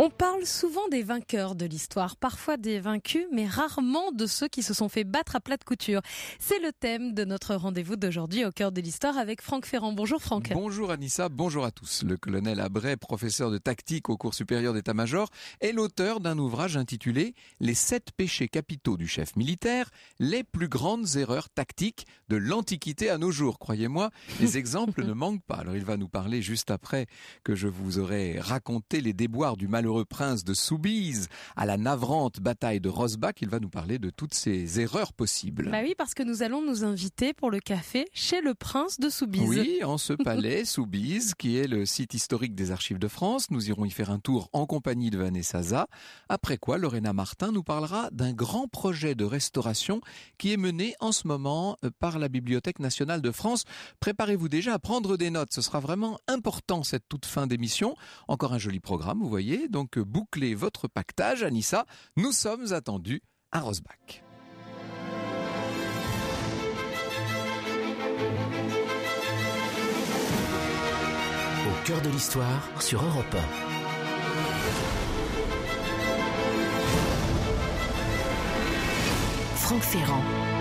On parle souvent des vainqueurs de l'histoire, parfois des vaincus, mais rarement de ceux qui se sont fait battre à plat de couture. C'est le thème de notre rendez-vous d'aujourd'hui au cœur de l'histoire avec Franck Ferrand. Bonjour Franck. Bonjour Anissa, bonjour à tous. Le colonel Abray, professeur de tactique au cours supérieur d'état-major, est l'auteur d'un ouvrage intitulé Les sept péchés capitaux du chef militaire, les plus grandes erreurs tactiques de l'Antiquité à nos jours. Croyez-moi, les exemples ne manquent pas. Alors il va nous parler juste après que je vous aurai raconté les déboires du mal malheureux prince de Soubise à la navrante bataille de Rosbach. Il va nous parler de toutes ces erreurs possibles. Bah oui, parce que nous allons nous inviter pour le café chez le prince de Soubise. Oui, en ce palais Soubise, qui est le site historique des archives de France. Nous irons y faire un tour en compagnie de Vanessa Zah. Après quoi, Lorena Martin nous parlera d'un grand projet de restauration qui est mené en ce moment euh, par la Bibliothèque nationale de France. Préparez-vous déjà à prendre des notes. Ce sera vraiment important cette toute fin d'émission. Encore un joli programme, vous voyez donc boucler votre pactage, Anissa. Nous sommes attendus à Rosbach. Au cœur de l'histoire sur Europe Franck Ferrand.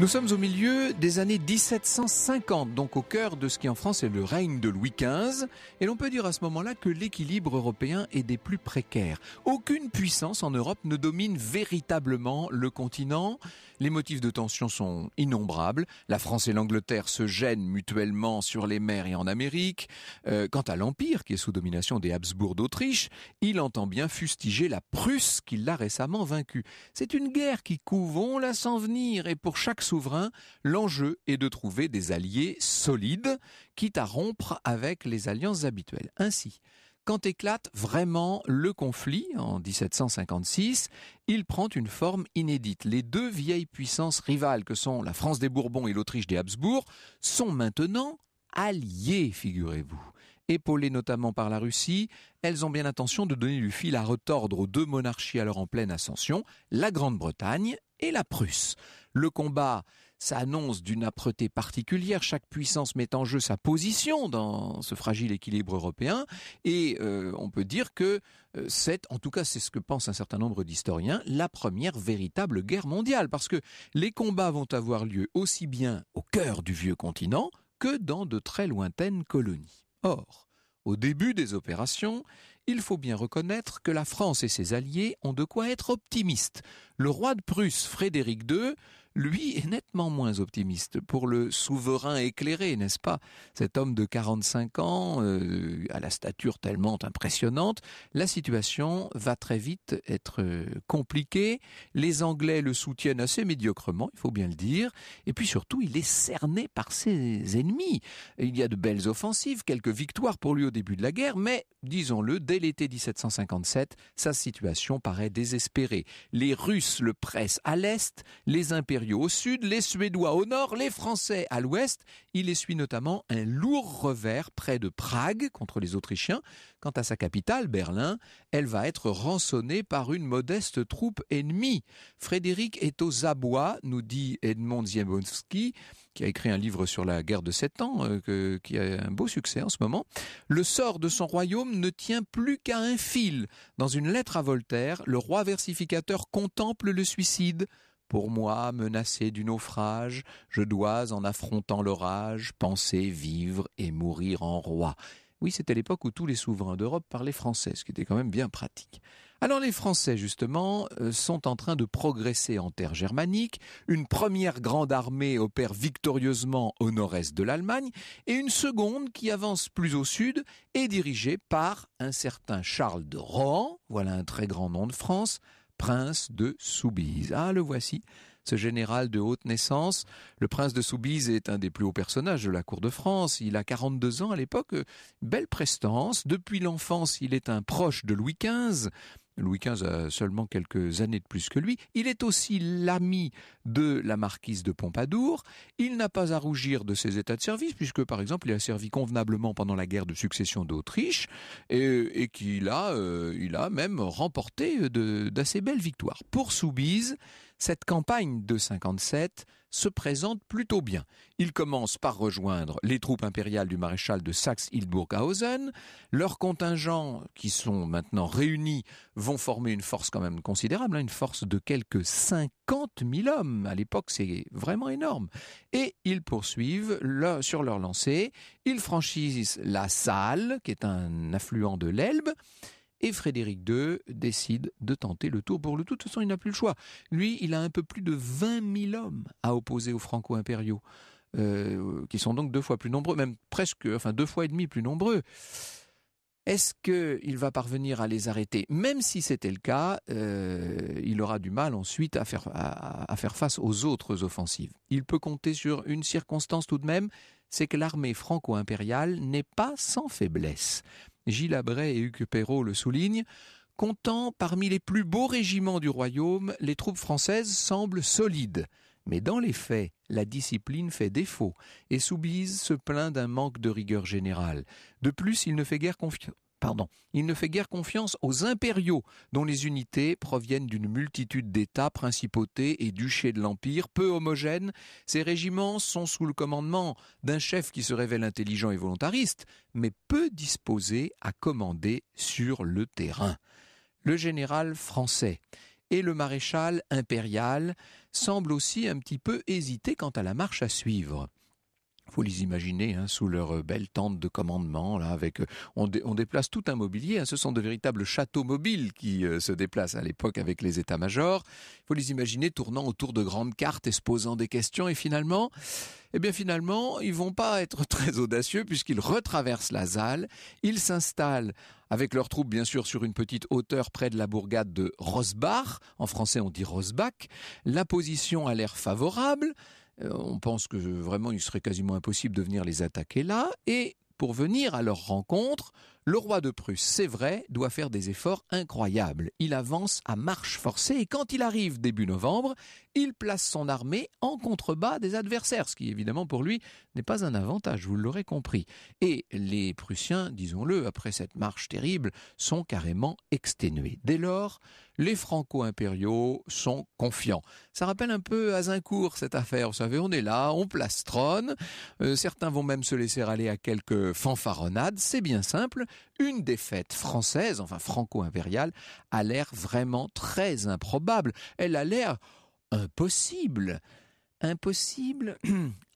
Nous sommes au milieu des années 1750, donc au cœur de ce qui en France est le règne de Louis XV, et l'on peut dire à ce moment-là que l'équilibre européen est des plus précaires. Aucune puissance en Europe ne domine véritablement le continent, les motifs de tension sont innombrables, la France et l'Angleterre se gênent mutuellement sur les mers et en Amérique, euh, quant à l'Empire, qui est sous domination des Habsbourg d'Autriche, il entend bien fustiger la Prusse qui l'a récemment vaincue. C'est une guerre qui couvre, la sans venir, et pour chaque souverain, l'enjeu est de trouver des alliés solides, quitte à rompre avec les alliances habituelles. Ainsi, quand éclate vraiment le conflit en 1756, il prend une forme inédite. Les deux vieilles puissances rivales que sont la France des Bourbons et l'Autriche des Habsbourg sont maintenant alliées, figurez-vous. Épaulées notamment par la Russie, elles ont bien l'intention de donner du fil à retordre aux deux monarchies alors en pleine ascension, la Grande-Bretagne et la Prusse. Le combat s'annonce d'une âpreté particulière, chaque puissance met en jeu sa position dans ce fragile équilibre européen, et euh, on peut dire que euh, c'est, en tout cas c'est ce que pensent un certain nombre d'historiens, la première véritable guerre mondiale, parce que les combats vont avoir lieu aussi bien au cœur du vieux continent que dans de très lointaines colonies. Or, au début des opérations, il faut bien reconnaître que la France et ses alliés ont de quoi être optimistes. Le roi de Prusse, Frédéric II, lui est nettement moins optimiste pour le souverain éclairé, n'est-ce pas Cet homme de 45 ans, euh, à la stature tellement impressionnante, la situation va très vite être euh, compliquée. Les Anglais le soutiennent assez médiocrement, il faut bien le dire, et puis surtout, il est cerné par ses ennemis. Il y a de belles offensives, quelques victoires pour lui au début de la guerre, mais, disons-le, dès l'été 1757, sa situation paraît désespérée. Les Russes le pressent à l'est, les impériaux au sud, les Suédois au nord, les Français à l'ouest. Il essuie notamment un lourd revers près de Prague contre les Autrichiens. Quant à sa capitale, Berlin, elle va être rançonnée par une modeste troupe ennemie. Frédéric est aux abois, nous dit Edmond Ziembowski, qui a écrit un livre sur la guerre de Sept Ans, euh, qui a un beau succès en ce moment. Le sort de son royaume ne tient plus qu'à un fil. Dans une lettre à Voltaire, le roi versificateur contemple le suicide. Pour moi, menacé du naufrage, je dois, en affrontant l'orage, penser, vivre et mourir en roi. Oui, c'était l'époque où tous les souverains d'Europe parlaient français, ce qui était quand même bien pratique. Alors les Français, justement, euh, sont en train de progresser en terre germanique. Une première grande armée opère victorieusement au nord-est de l'Allemagne et une seconde qui avance plus au sud est dirigée par un certain Charles de Rohan, voilà un très grand nom de France, prince de Soubise. Ah, le voici, ce général de haute naissance. Le prince de Soubise est un des plus hauts personnages de la cour de France. Il a 42 ans à l'époque, belle prestance. Depuis l'enfance, il est un proche de Louis XV. Louis XV a seulement quelques années de plus que lui. Il est aussi l'ami de la marquise de Pompadour. Il n'a pas à rougir de ses états de service, puisque par exemple il a servi convenablement pendant la guerre de succession d'Autriche, et, qu'il a, euh, il a même remporté d'assez belles victoires. Pour Soubise, cette campagne de 57 se présente plutôt bien. Ils commencent par rejoindre les troupes impériales du maréchal de Saxe-Hildburghausen. Leurs contingents, qui sont maintenant réunis, vont former une force quand même considérable, hein, une force de quelques 50 000 hommes. À l'époque, c'est vraiment énorme. Et ils poursuivent sur leur lancée. Ils franchissent la Saale, qui est un affluent de l'Elbe. Et Frédéric II décide de tenter le tour pour le tout. De toute façon, il n'a plus le choix. Lui, il a un peu plus de 20 000 hommes à opposer aux franco-impériaux, euh, qui sont donc deux fois plus nombreux, même presque, enfin deux fois et demi plus nombreux. Est-ce qu'il va parvenir à les arrêter Même si c'était le cas, euh, il aura du mal ensuite à faire, à faire face aux autres offensives. Il peut compter sur une circonstance tout de même, c'est que l'armée franco-impériale n'est pas sans faiblesse. Gilles et Hugues Perrault le soulignent, comptant parmi les plus beaux régiments du royaume, les troupes françaises semblent solides. Mais dans les faits, la discipline fait défaut et Soubise se plaint d'un manque de rigueur générale. De plus, il ne fait guère confiance... Il ne fait guère confiance aux impériaux, dont les unités proviennent d'une multitude d'États, principautés et duchés de l'Empire, peu homogènes. Ces régiments sont sous le commandement d'un chef qui se révèle intelligent et volontariste, mais peu disposé à commander sur le terrain. Le général français et le maréchal impérial semblent aussi un petit peu hésiter quant à la marche à suivre. Il faut les imaginer hein, sous leur euh, belle tente de commandement là avec euh, on, déplace tout un mobilier hein. ce sont de véritables châteaux mobiles qui euh, se déplacent à l'époque avec les états-majors il faut les imaginer tournant autour de grandes cartes et se posant des questions et finalement eh bien finalement ils vont pas être très audacieux puisqu'ils retraversent la salle. ils s'installent avec leurs troupes bien sûr sur une petite hauteur près de la bourgade de Rosbach en français on dit Rosbach la position a l'air favorable euh, on pense que vraiment il serait quasiment impossible de venir les attaquer là, et pour venir à leur rencontre, le roi de Prusse, c'est vrai, doit faire des efforts incroyables. Il avance à marche forcée et quand il arrive début novembre, il place son armée en contrebas des adversaires, ce qui évidemment pour lui n'est pas un avantage, vous l'aurez compris. Et les Prussiens, disons-le, après cette marche terrible, sont carrément exténués. Dès lors, les franco-impériaux sont confiants. Ça rappelle un peu Azincourt cette affaire, vous savez, on est là, on plastronne, euh, certains vont même se laisser aller à quelques fanfaronnades, c'est bien simple, une défaite française, enfin franco-impériale, a l'air vraiment très improbable, elle a l'air impossible. Impossible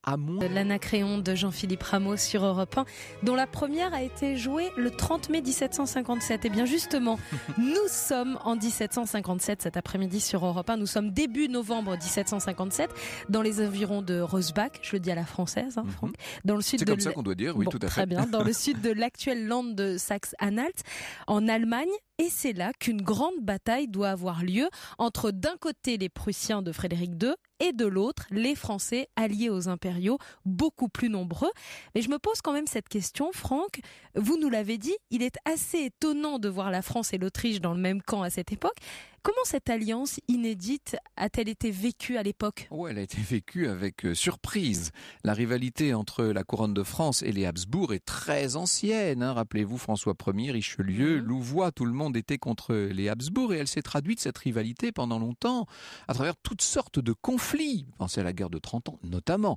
à L'Anacréon de Jean-Philippe Rameau sur Europe 1, dont la première a été jouée le 30 mai 1757. Et eh bien justement, nous sommes en 1757 cet après-midi sur Europe 1. Nous sommes début novembre 1757 dans les environs de Rosbach, je le dis à la française, hein, mhm. dans le sud C'est comme ça qu'on doit dire, oui, tout à fait. Très bien, dans le sud de l'actuelle lande de Saxe-Anhalt, en Allemagne. Et c'est là qu'une grande bataille doit avoir lieu entre d'un côté les Prussiens de Frédéric II et de l'autre les Français alliés aux impériaux, beaucoup plus nombreux. Mais je me pose quand même cette question, Franck. Vous nous l'avez dit, il est assez étonnant de voir la France et l'Autriche dans le même camp à cette époque. Comment cette alliance inédite a-t-elle été vécue à l'époque oh, Elle a été vécue avec euh, surprise. La rivalité entre la couronne de France et les Habsbourg est très ancienne. Hein. Rappelez-vous François Ier, Richelieu, mhm. Louvois, tout le monde était contre les Habsbourg et elle s'est traduite, cette rivalité, pendant longtemps, à travers toutes sortes de conflits. Pensez à la guerre de 30 ans, notamment.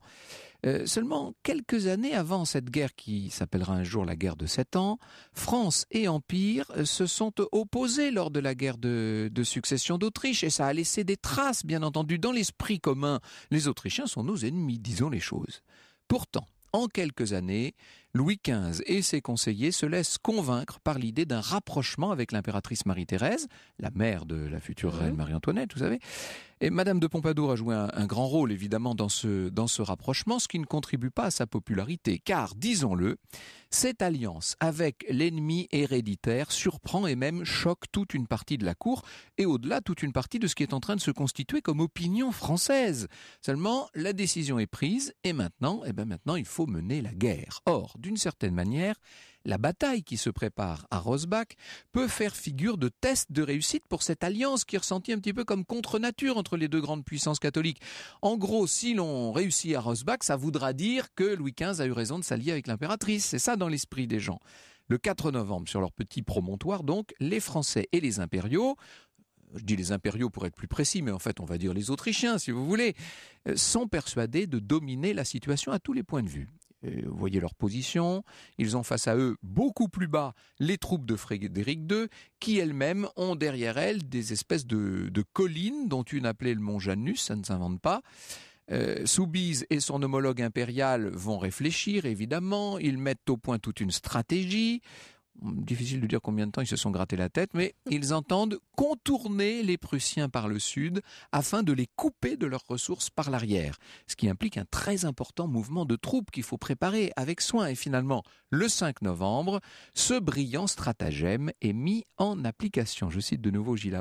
Euh, seulement quelques années avant cette guerre qui s'appellera un jour la guerre de 7 ans, France et Empire se sont opposés lors de la guerre de, de succession d'Autriche et ça a laissé des traces, bien entendu, dans l'esprit commun. Les Autrichiens sont nos ennemis, disons les choses. Pourtant, en quelques années, Louis XV et ses conseillers se laissent convaincre par l'idée d'un rapprochement avec l'impératrice Marie-Thérèse, la mère de la future reine Marie-Antoinette, vous savez. Et Madame de Pompadour a joué un, grand rôle, évidemment, dans ce, dans ce rapprochement, ce qui ne contribue pas à sa popularité, car, disons-le, cette alliance avec l'ennemi héréditaire surprend et même choque toute une partie de la cour, et au-delà toute une partie de ce qui est en train de se constituer comme opinion française. Seulement, la décision est prise, et maintenant, eh ben, maintenant, il faut mener la guerre. Or, d'une certaine manière, la bataille qui se prépare à Rosbach peut faire figure de test de réussite pour cette alliance qui ressentit un petit peu comme contre-nature entre les deux grandes puissances catholiques. En gros, si l'on réussit à Rosbach, ça voudra dire que Louis XV a eu raison de s'allier avec l'impératrice. C'est ça dans l'esprit des gens. Le 4 novembre, sur leur petit promontoire, donc, les Français et les impériaux je dis les impériaux pour être plus précis, mais en fait on va dire les Autrichiens si vous voulez, euh, sont persuadés de dominer la situation à tous les points de vue vous euh, voyez leur position, ils ont face à eux beaucoup plus bas les troupes de Frédéric II, qui elles-mêmes ont derrière elles des espèces de, collines, dont une appelée le mont Janus, ça ne s'invente pas. Euh, Soubise et son homologue impérial vont réfléchir, évidemment, ils mettent au point toute une stratégie, difficile de dire combien de temps ils se sont grattés la tête, mais ils entendent contourner les Prussiens par le sud afin de les couper de leurs ressources par l'arrière, ce qui implique un très important mouvement de troupes qu'il faut préparer avec soin. Et finalement, le 5 novembre, ce brillant stratagème est mis en application. Je cite de nouveau Gilles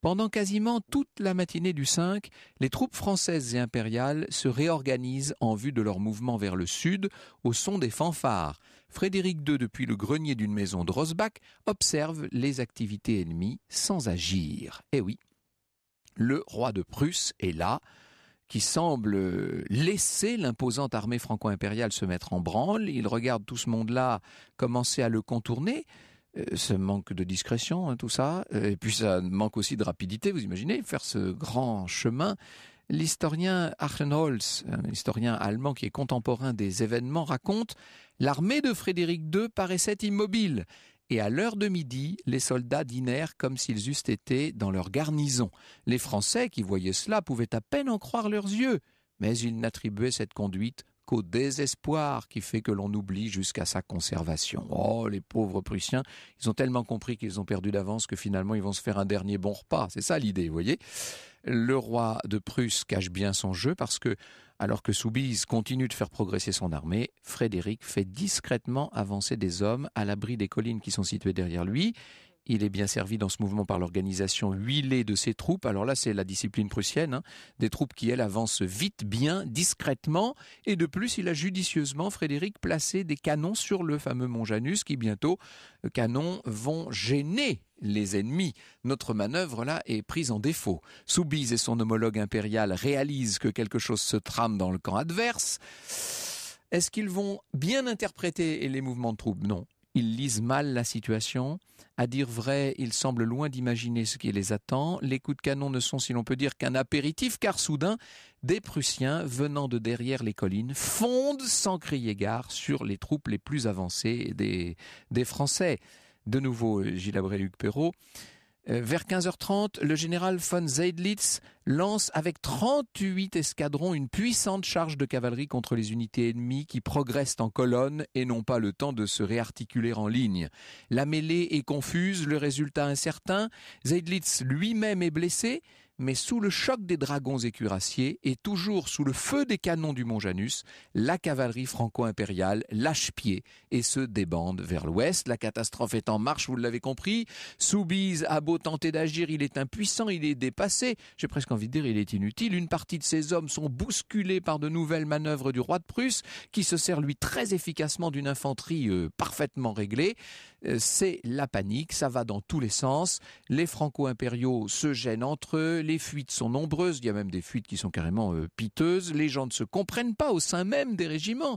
Pendant quasiment toute la matinée du 5, les troupes françaises et impériales se réorganisent en vue de leur mouvement vers le sud au son des fanfares. Frédéric II, depuis le grenier d'une maison de Rosbach, observe les activités ennemies sans agir. Eh oui, le roi de Prusse est là, qui semble laisser l'imposante armée franco-impériale se mettre en branle. Il regarde tout ce monde-là commencer à le contourner. Euh, ce manque de discrétion, hein, tout ça, euh, et puis ça manque aussi de rapidité, vous imaginez, faire ce grand chemin l'historien Achenholz, un historien allemand qui est contemporain des événements, raconte L'armée de Frédéric II paraissait immobile, et à l'heure de midi, les soldats dînèrent comme s'ils eussent été dans leur garnison. Les Français qui voyaient cela pouvaient à peine en croire leurs yeux, mais ils n'attribuaient cette conduite qu'au désespoir qui fait que l'on oublie jusqu'à sa conservation. Oh, les pauvres Prussiens, ils ont tellement compris qu'ils ont perdu d'avance que finalement ils vont se faire un dernier bon repas. C'est ça l'idée, vous voyez le roi de Prusse cache bien son jeu parce que, alors que Soubise continue de faire progresser son armée, Frédéric fait discrètement avancer des hommes à l'abri des collines qui sont situées derrière lui. Il est bien servi dans ce mouvement par l'organisation huilée de ses troupes. Alors là, c'est la discipline prussienne, hein. des troupes qui, elles, avancent vite, bien, discrètement. Et de plus, il a judicieusement, Frédéric, placé des canons sur le fameux mont Janus, qui bientôt, euh, canons, vont gêner les ennemis. Notre manœuvre là est prise en défaut. Soubise et son homologue impérial réalisent que quelque chose se trame dans le camp adverse. Est-ce qu'ils vont bien interpréter les mouvements de troupes Non. Ils lisent mal la situation. À dire vrai, ils semblent loin d'imaginer ce qui les attend. Les coups de canon ne sont, si l'on peut dire, qu'un apéritif, car soudain, des Prussiens venant de derrière les collines fondent sans crier gare sur les troupes les plus avancées des, des Français. De nouveau, euh, Gilles Labré-Luc Perrault, euh, vers 15h30, le général von Zeidlitz lance avec 38 escadrons une puissante charge de cavalerie contre les unités ennemies qui progressent en colonne et n'ont pas le temps de se réarticuler en ligne. La mêlée est confuse, le résultat incertain. Zeidlitz lui-même est blessé, mais sous le choc des dragons cuirassiers et toujours sous le feu des canons du Mont Janus, la cavalerie franco-impériale lâche pied et se débande vers l'ouest. La catastrophe est en marche, vous l'avez compris. Soubise a beau tenter d'agir, il est impuissant, il est dépassé. J'ai presque envie de dire, il est inutile. Une partie de ses hommes sont bousculés par de nouvelles manœuvres du roi de Prusse, qui se sert lui très efficacement d'une infanterie euh, parfaitement réglée. Euh, c'est la panique, ça va dans tous les sens. Les franco-impériaux se gênent entre eux, les fuites sont nombreuses, il y a même des fuites qui sont carrément euh, piteuses, les gens ne se comprennent pas au sein même des régiments.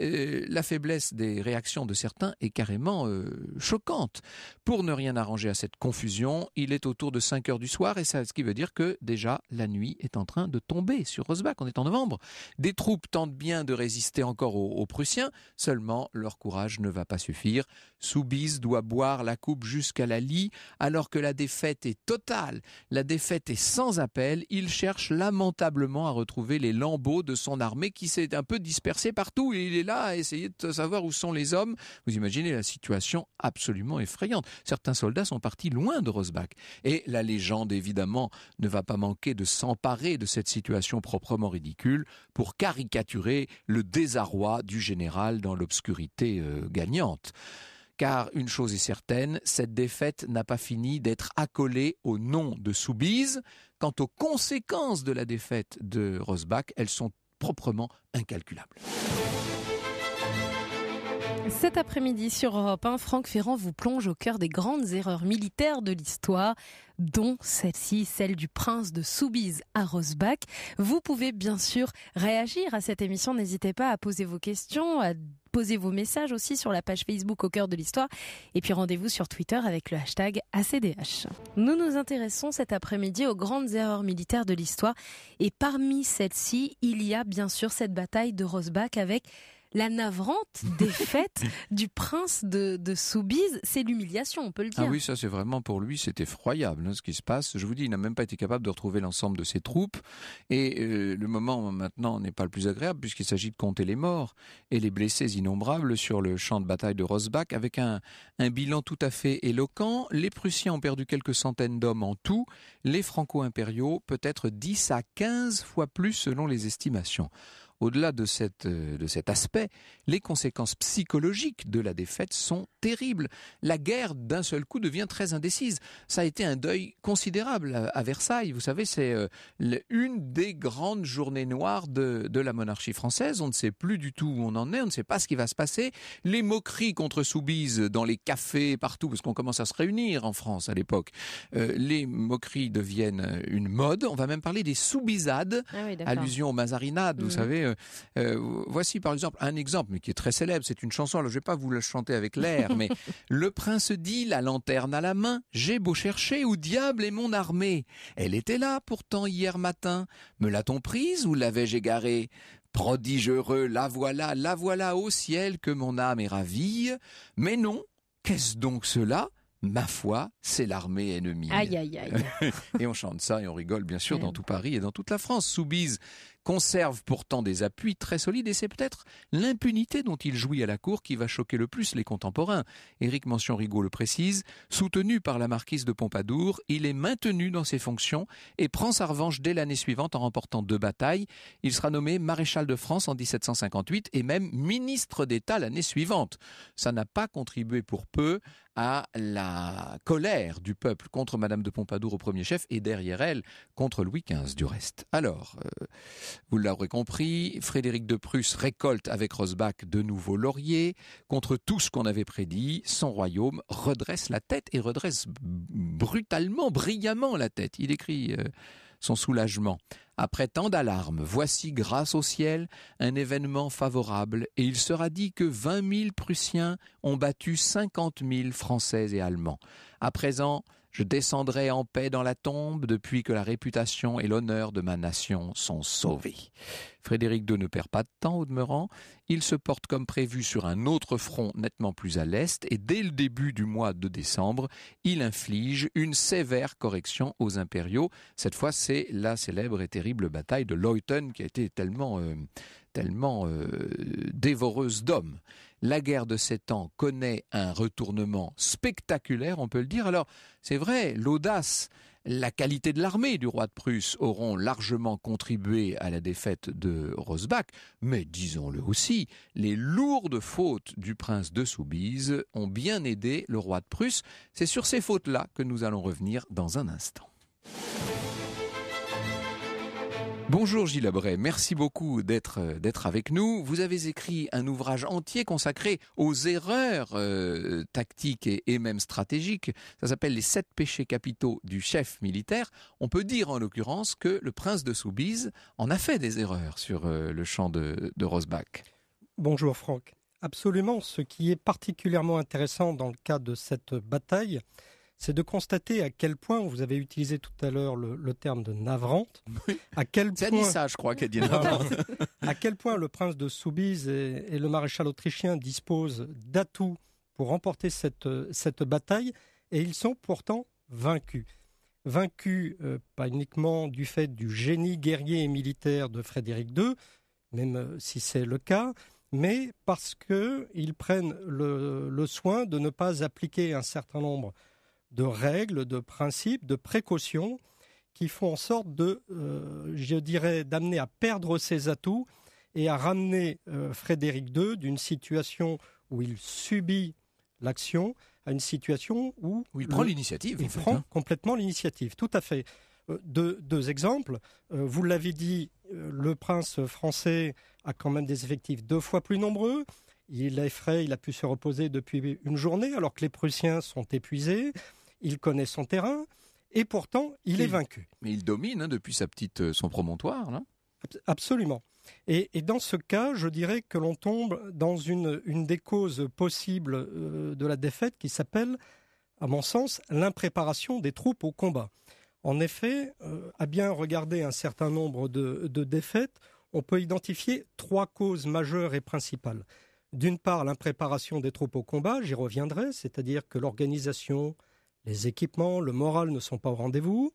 Euh, la faiblesse des réactions de certains est carrément euh, choquante. Pour ne rien arranger à cette confusion, il est autour de 5 heures du soir et ça, ce qui veut dire que déjà la nuit est en train de tomber sur Rosbach, on est en novembre. Des troupes tentent bien de résister encore aux, aux Prussiens, seulement leur courage ne va pas suffire. Soubise doit boire la coupe jusqu'à la lie alors que la défaite est totale, la défaite est sans appel, il cherche lamentablement à retrouver les lambeaux de son armée qui s'est un peu dispersée partout. il est là à essayer de savoir où sont les hommes. Vous imaginez la situation absolument effrayante. Certains soldats sont partis loin de Rosbach. Et la légende, évidemment, ne va pas manquer de s'emparer de cette situation proprement ridicule pour caricaturer le désarroi du général dans l'obscurité euh, gagnante car une chose est certaine, cette défaite n'a pas fini d'être accolée au nom de Soubise. Quant aux conséquences de la défaite de Rosbach, elles sont proprement incalculables. Cet après-midi sur Europe 1, Franck Ferrand vous plonge au cœur des grandes erreurs militaires de l'histoire, dont celle-ci, celle du prince de Soubise à Rosbach. Vous pouvez bien sûr réagir à cette émission, n'hésitez pas à poser vos questions, à poser vos messages aussi sur la page Facebook au cœur de l'histoire, et puis rendez-vous sur Twitter avec le hashtag ACDH. Nous nous intéressons cet après-midi aux grandes erreurs militaires de l'histoire, et parmi celles-ci, il y a bien sûr cette bataille de Rosbach avec la navrante défaite du prince de, Soubise, c'est l'humiliation, on peut le ah dire. Ah oui, ça c'est vraiment pour lui, c'est effroyable hein, ce qui se passe. Je vous dis, il n'a même pas été capable de retrouver l'ensemble de ses troupes. Et euh, le moment maintenant n'est pas le plus agréable puisqu'il s'agit de compter les morts et les blessés innombrables sur le champ de bataille de Rosbach avec un, un bilan tout à fait éloquent. Les Prussiens ont perdu quelques centaines d'hommes en tout, les franco-impériaux peut-être 10 à 15 fois plus selon les estimations. Au-delà de, cette, euh, de cet aspect, les conséquences psychologiques de la défaite sont terribles. La guerre, d'un seul coup, devient très indécise. Ça a été un deuil considérable à Versailles. Vous savez, c'est euh, une des grandes journées noires de, la monarchie française. On ne sait plus du tout où on en est, on ne sait pas ce qui va se passer. Les moqueries contre Soubise dans les cafés, partout, parce qu'on commence à se réunir en France à l'époque, euh, les moqueries deviennent une mode. On va même parler des soubisades, ah allusion aux mazarinades, vous mm. savez, euh, euh, voici par exemple un exemple, mais qui est très célèbre. C'est une chanson. Alors je vais pas vous la chanter avec l'air, mais le prince dit, la lanterne à la main, j'ai beau chercher, où diable est mon armée Elle était là pourtant hier matin. Me l'a-t-on prise ou l'avais-je égarée Prodige heureux, la voilà, la voilà au ciel que mon âme est ravie. Mais non, qu'est-ce donc cela Ma foi, c'est l'armée ennemie. Aïe, aïe, et on chante ça et on rigole, bien sûr, dans tout Paris et dans toute la France. Soubise conserve pourtant des appuis très solides et c'est peut-être l'impunité dont il jouit à la cour qui va choquer le plus les contemporains. Éric Mention-Rigaud le précise, soutenu par la marquise de Pompadour, il est maintenu dans ses fonctions et prend sa revanche dès l'année suivante en remportant deux batailles. Il sera nommé maréchal de France en 1758 et même ministre d'État l'année suivante. Ça n'a pas contribué pour peu à la colère du peuple contre Madame de Pompadour au premier chef et derrière elle contre Louis XV du reste. Alors, euh, vous l'aurez compris, Frédéric de Prusse récolte avec Rosbach de nouveaux lauriers. Contre tout ce qu'on avait prédit, son royaume redresse la tête et redresse brutalement, brillamment la tête. Il écrit... Euh, son soulagement. Après tant d'alarmes, voici grâce au ciel un événement favorable et il sera dit que vingt mille Prussiens ont battu cinquante mille Français et Allemands. À présent, je descendrai en paix dans la tombe depuis que la réputation et l'honneur de ma nation sont sauvés. Frédéric II ne perd pas de temps au demeurant. Il se porte comme prévu sur un autre front nettement plus à l'est et dès le début du mois de décembre, il inflige une sévère correction aux impériaux. Cette fois, c'est la célèbre et terrible bataille de Leuthen qui a été tellement euh, tellement euh, dévoreuse d'hommes. La guerre de sept ans connaît un retournement spectaculaire, on peut le dire. Alors, c'est vrai, l'audace, la qualité de l'armée du roi de Prusse auront largement contribué à la défaite de Rosbach, mais disons-le aussi, les lourdes fautes du prince de Soubise ont bien aidé le roi de Prusse. C'est sur ces fautes-là que nous allons revenir dans un instant. Bonjour Gilles Abray, merci beaucoup d'être euh, d'être avec nous. Vous avez écrit un ouvrage entier consacré aux erreurs euh, tactiques et, même stratégiques. Ça s'appelle Les sept péchés capitaux du chef militaire. On peut dire en l'occurrence que le prince de Soubise en a fait des erreurs sur euh, le champ de, de Rosbach. Bonjour Franck. Absolument, ce qui est particulièrement intéressant dans le cas de cette bataille, c'est de constater à quel point, vous avez utilisé tout à l'heure le, terme de navrante, à quel point... je crois, à quel point le prince de Soubise et, le maréchal autrichien disposent d'atouts pour remporter cette, cette bataille, et ils sont pourtant vaincus. Vaincus euh, pas uniquement du fait du génie guerrier et militaire de Frédéric II, même euh, si c'est le cas, mais parce qu'ils prennent le, soin de ne pas appliquer un certain nombre de règles, de principes, de précautions qui font en sorte de, euh, je dirais, d'amener à perdre ses atouts et à ramener euh, Frédéric II d'une situation où il subit l'action à une situation où, où il prend l'initiative. Il prend hein. complètement l'initiative, tout à fait. De euh, deux, deux, exemples. vous l'avez dit, le prince français a quand même des effectifs deux fois plus nombreux. Il est frais, il a pu se reposer depuis une journée, alors que les Prussiens sont épuisés il connaît son terrain, et pourtant il, est vaincu. Mais il domine hein, depuis sa petite, euh, son promontoire. Absolument. Et, dans ce cas, je dirais que l'on tombe dans une, une, des causes possibles euh, de la défaite qui s'appelle, à mon sens, l'impréparation des troupes au combat. En effet, euh, à bien regarder un certain nombre de, de défaites, on peut identifier trois causes majeures et principales. D'une part, l'impréparation des troupes au combat, j'y reviendrai, c'est-à-dire que l'organisation, les équipements, le moral ne sont pas au rendez-vous.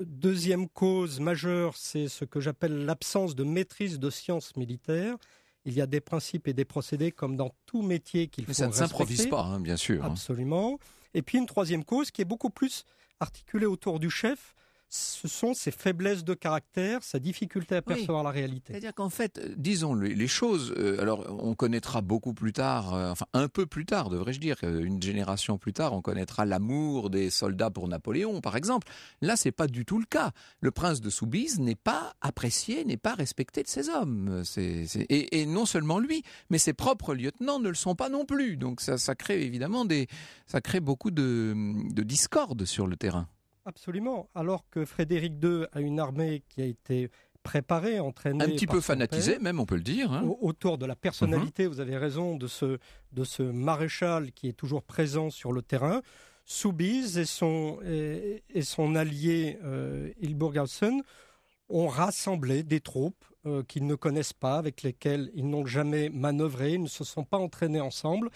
Deuxième cause majeure, c'est ce que j'appelle l'absence de maîtrise de sciences militaires. Il y a des principes et des procédés comme dans tout métier qu'il faut respecter. ça ne s'improvise pas, hein, bien sûr. Hein. Absolument. Et puis une troisième cause qui est beaucoup plus articulée autour du chef ce sont ses faiblesses de caractère, sa difficulté à percevoir la réalité. C'est-à-dire qu'en fait, euh, disons les choses, euh, alors on connaîtra beaucoup plus tard, euh, enfin un peu plus tard, devrais-je dire, une génération plus tard, on connaîtra l'amour des soldats pour Napoléon, par exemple. Là, c'est pas du tout le cas. Le prince de Soubise n'est pas apprécié, n'est pas respecté de ses hommes. Et, non seulement lui, mais ses propres lieutenants ne le sont pas non plus. Donc ça, crée évidemment des, ça crée beaucoup de discorde sur le terrain. Absolument. Alors que Frédéric II a une armée qui a été préparée, entraînée. Un petit peu fanatisée, même, on peut le dire. Hein. Autour de la personnalité, mhm. vous avez raison, de ce, de ce maréchal qui est toujours présent sur le terrain. Soubise et son, et, son allié Hilburghausen euh, ont rassemblé des troupes euh, qu'ils ne connaissent pas, avec lesquelles ils n'ont jamais manœuvré, ils ne se sont pas entraînés ensemble,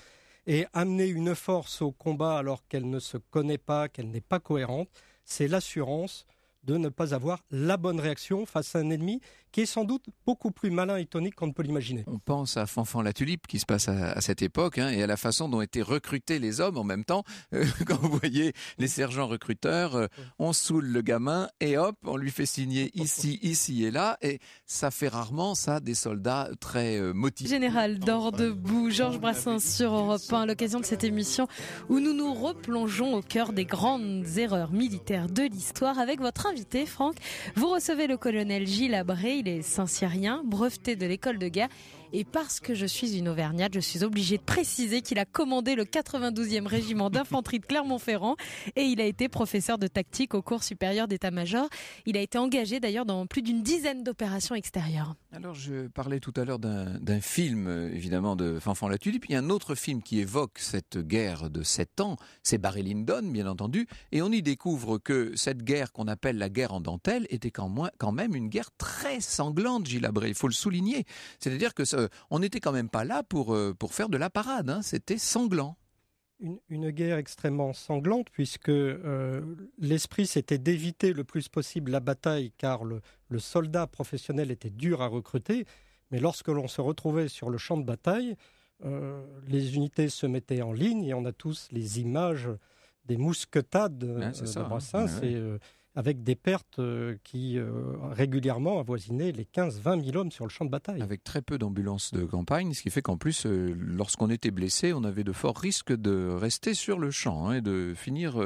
et amener une force au combat alors qu'elle ne se connaît pas, qu'elle n'est pas cohérente, c'est l'assurance de ne pas avoir la bonne réaction face à un ennemi qui est sans doute beaucoup plus malin et tonique qu'on ne peut l'imaginer. On pense à Fanfan la Tulipe qui se passe à, cette époque hein, et à la façon dont étaient recrutés les hommes en même temps. Euh, quand vous voyez les sergents recruteurs, euh, on saoule le gamin et hop, on lui fait signer ici, ici et là. Et ça fait rarement ça des soldats très euh, motivés. Général ah, Georges Brassens sur Europe 1, l'occasion de cette émission où nous nous replongeons au cœur des grandes erreurs militaires de l'histoire avec votre Franck. Vous recevez le colonel Gilles Abré, il est Saint-Syrien, breveté de l'école de guerre et parce que je suis une Auvergnate, je suis obligée de préciser qu'il a commandé le 92e régiment d'infanterie de Clermont-Ferrand et il a été professeur de tactique au cours supérieur d'état-major. Il a été engagé d'ailleurs dans plus d'une dizaine d'opérations extérieures. Alors je parlais tout à l'heure d'un film euh, évidemment de Fanfan la Tulipe. Il y a un autre film qui évoque cette guerre de 7 ans, c'est Barry Lyndon bien entendu, et on y découvre que cette guerre qu'on appelle la guerre en dentelle était quand, même une guerre très sanglante, Gilles il faut le souligner. C'est-à-dire que ça euh, on n'était quand même pas là pour, euh, pour faire de la parade, hein. c'était sanglant. Une, guerre extrêmement sanglante puisque euh, l'esprit c'était d'éviter le plus possible la bataille car le, soldat professionnel était dur à recruter, mais lorsque l'on se retrouvait sur le champ de bataille, les unités se mettaient en ligne et on a tous les images des mousquetades ça, hein. Brassens avec des pertes euh, qui euh, régulièrement avoisinaient les 15-20 000 hommes sur le champ de bataille. Avec très peu d'ambulances de campagne, ce qui fait qu'en plus, euh, lorsqu'on était blessé, on avait de forts risques de rester sur le champ hein, et de finir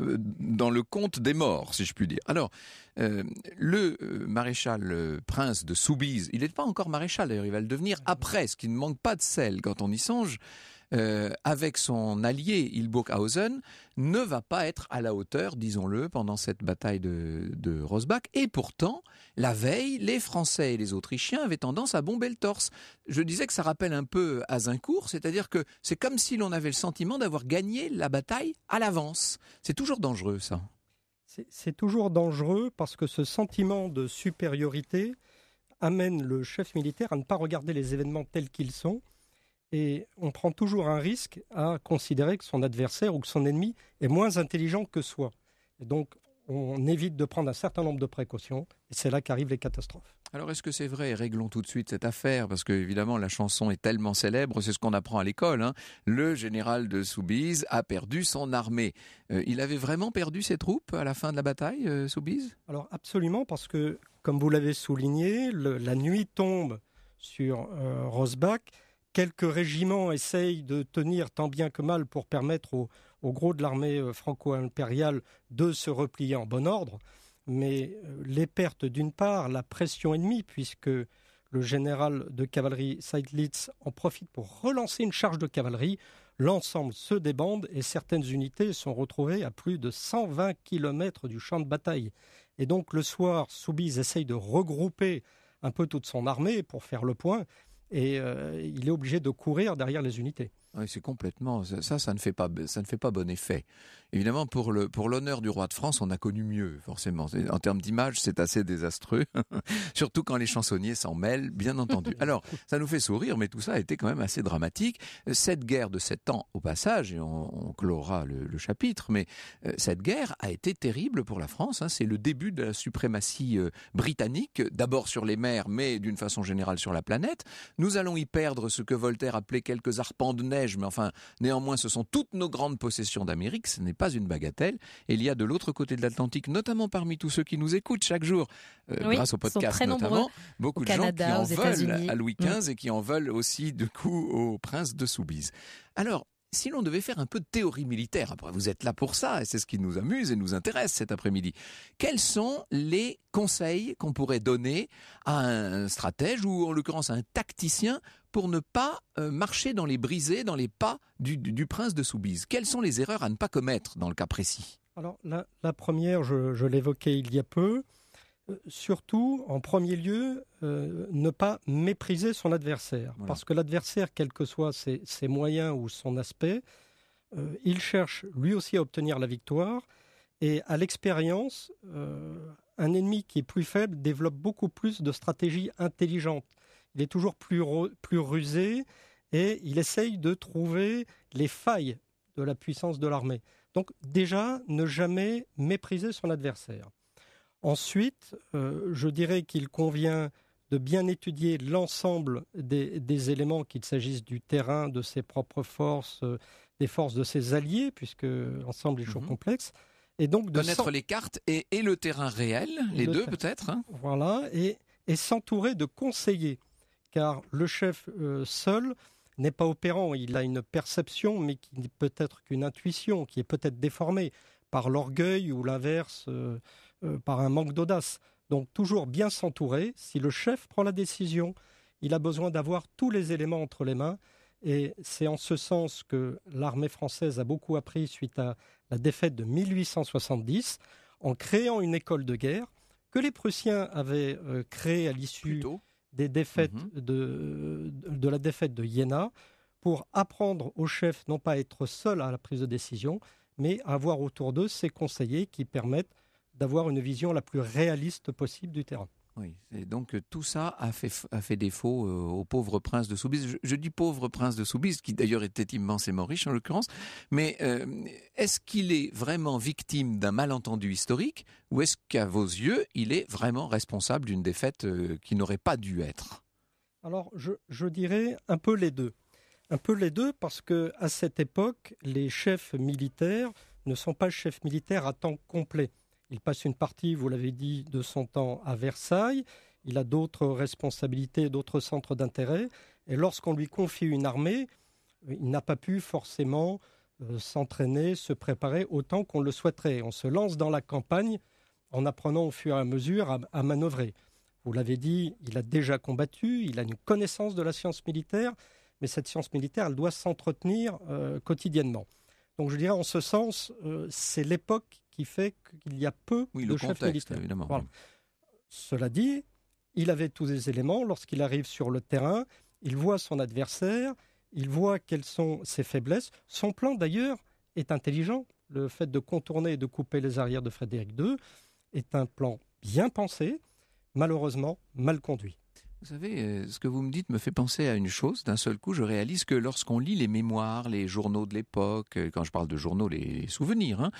dans le compte des morts, si je puis dire. Alors, le maréchal prince de Soubise, il n'est pas encore maréchal d'ailleurs, il va le devenir après, ce qui ne manque pas de sel quand on y songe. Euh, avec son allié Hilburghausen, ne va pas être à la hauteur, disons-le, pendant cette bataille de, de Rosbach. Et pourtant, la veille, les Français et les Autrichiens avaient tendance à bomber le torse. Je disais que ça rappelle un peu Azincourt, c'est-à-dire que c'est comme si l'on avait le sentiment d'avoir gagné la bataille à l'avance. C'est toujours dangereux, ça. C'est toujours dangereux parce que ce sentiment de supériorité amène le chef militaire à ne pas regarder les événements tels qu'ils sont et on prend toujours un risque à considérer que son adversaire ou que son ennemi est moins intelligent que soi. donc, on évite de prendre un certain nombre de précautions, et c'est là qu'arrivent les catastrophes. Alors est-ce que c'est vrai Réglons tout de suite cette affaire, parce que évidemment la chanson est tellement célèbre, c'est ce qu'on apprend à l'école. Hein. Le général de Soubise a perdu son armée. Euh, il avait vraiment perdu ses troupes à la fin de la bataille, euh, Soubise Alors absolument, parce que, comme vous l'avez souligné, la nuit tombe sur euh, Rosbach, quelques régiments essayent de tenir tant bien que mal pour permettre au, gros de l'armée euh, franco-impériale de se replier en bon ordre. Mais euh, les pertes d'une part, la pression ennemie, puisque le général de cavalerie Seidlitz en profite pour relancer une charge de cavalerie, l'ensemble se débande et certaines unités sont retrouvées à plus de 120 kilomètres du champ de bataille. Et donc le soir, Soubise essaye de regrouper un peu toute son armée pour faire le point, et euh, il est obligé de courir derrière les unités c'est complètement ça. Ça ne fait pas ça ne fait pas bon effet. Évidemment, pour le pour l'honneur du roi de France, on a connu mieux forcément. En termes d'image, c'est assez désastreux, surtout quand les chansonniers s'en mêlent, bien entendu. Alors, ça nous fait sourire, mais tout ça a été quand même assez dramatique. Cette guerre de sept ans, au passage, et on, on clora le, chapitre, mais euh, cette guerre a été terrible pour la France. Hein. C'est le début de la suprématie euh, britannique, d'abord sur les mers, mais d'une façon générale sur la planète. Nous allons y perdre ce que Voltaire appelait quelques arpents de neige mais enfin, néanmoins, ce sont toutes nos grandes possessions d'Amérique, ce n'est pas une bagatelle. Et il y a de l'autre côté de l'Atlantique, notamment parmi tous ceux qui nous écoutent chaque jour, euh, grâce au podcast notamment, beaucoup de gens qui en veulent à Louis XV mm. et qui en veulent aussi, du coup, au prince de Soubise. Alors, si l'on devait faire un peu de théorie militaire, après vous êtes là pour ça, et c'est ce qui nous amuse et nous intéresse cet après-midi, quels sont les conseils qu'on pourrait donner à un stratège ou en l'occurrence à un tacticien pour ne pas euh, marcher dans les brisées, dans les pas du, prince de Soubise Quelles sont les erreurs à ne pas commettre dans le cas précis Alors la, première, je, l'évoquais il y a peu, euh, surtout en premier lieu, euh, ne pas mépriser son adversaire, parce que l'adversaire, quels que soient ses, moyens ou son aspect, il cherche lui aussi à obtenir la victoire, et à l'expérience, un ennemi qui est plus faible développe beaucoup plus de stratégies intelligentes il est toujours plus, rusé et il essaye de trouver les failles de la puissance de l'armée. Donc déjà, ne jamais mépriser son adversaire. Ensuite, euh, je dirais qu'il convient de bien étudier l'ensemble des, éléments, qu'il s'agisse du terrain, de ses propres forces, euh, des forces de ses alliés, puisque l'ensemble est toujours mhm. complexe. Et donc de connaître les cartes et, le terrain réel, les deux peut-être. Hein. Voilà, et s'entourer de conseillers car le chef euh, seul n'est pas opérant, il a une perception, mais qui n'est peut-être qu'une intuition, qui est peut-être déformée par l'orgueil ou l'inverse, euh, euh, par un manque d'audace. Donc toujours bien s'entourer, si le chef prend la décision, il a besoin d'avoir tous les éléments entre les mains, et c'est en ce sens que l'armée française a beaucoup appris suite à la défaite de 1870, en créant une école de guerre que les Prussiens avaient créée à l'issue des défaites mhm. de, de la défaite de Iéna pour apprendre aux chefs non pas à être seuls à la prise de décision, mais à avoir autour d'eux ses conseillers qui permettent d'avoir une vision la plus réaliste possible du terrain. Oui, et donc euh, tout ça a fait, défaut euh, au pauvre prince de Soubise. Je, dis pauvre prince de Soubise, qui d'ailleurs était immensément riche en l'occurrence, mais euh, est-ce qu'il est vraiment victime d'un malentendu historique ou est-ce qu'à vos yeux, il est vraiment responsable d'une défaite qui n'aurait pas dû être Alors je, je dirais un peu les deux. Un peu les deux parce que à cette époque, les chefs militaires ne sont pas chefs militaires à temps complet. Il passe une partie, vous l'avez dit, de son temps à Versailles. Il a d'autres responsabilités, d'autres centres d'intérêt. Et lorsqu'on lui confie une armée, il n'a pas pu forcément euh, s'entraîner, se préparer autant qu'on le souhaiterait. On se lance dans la campagne en apprenant au fur et à mesure à, manœuvrer. Vous l'avez dit, il a déjà combattu, il a une connaissance de la science militaire, mais cette science militaire, elle doit s'entretenir euh, quotidiennement. Donc je dirais, en ce sens, euh, c'est l'époque qui fait qu'il y a peu de chefs Cela dit, il avait tous les éléments. Lorsqu'il arrive sur le terrain, il voit son adversaire, il voit quelles sont ses faiblesses. Son plan, d'ailleurs, est intelligent. Le fait de contourner et de couper les arrières de Frédéric II est un plan bien pensé, malheureusement mal conduit. Vous savez, euh, ce que vous me dites me fait penser à une chose. D'un seul coup, je réalise que lorsqu'on lit les mémoires, les journaux de l'époque, euh, quand je parle de journaux, les souvenirs, hein,